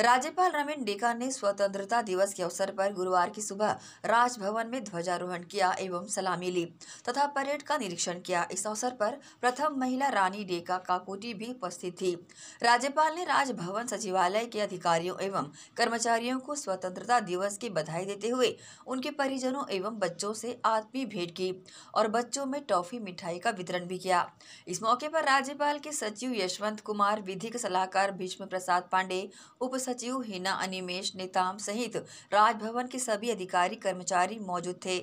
राज्यपाल रमेन डेका ने स्वतंत्रता दिवस के अवसर पर गुरुवार की सुबह राजभवन में ध्वजारोहण किया एवं सलामी ली तथा परेड का निरीक्षण किया इस अवसर पर प्रथम महिला रानी डेका काकोटी भी उपस्थित थी राज्यपाल ने राजभवन सचिवालय के अधिकारियों एवं कर्मचारियों को स्वतंत्रता दिवस की बधाई देते हुए उनके परिजनों एवं बच्चों से आत्मीय भेंट की और बच्चों में टॉफी मिठाई का वितरण भी किया इस मौके पर राज्यपाल के सचिव यशवंत कुमार विधिक सलाहकार भीष्म प्रसाद पांडे उप सचिव हिना अनिमेश नेताम सहित राजभवन के सभी अधिकारी कर्मचारी मौजूद थे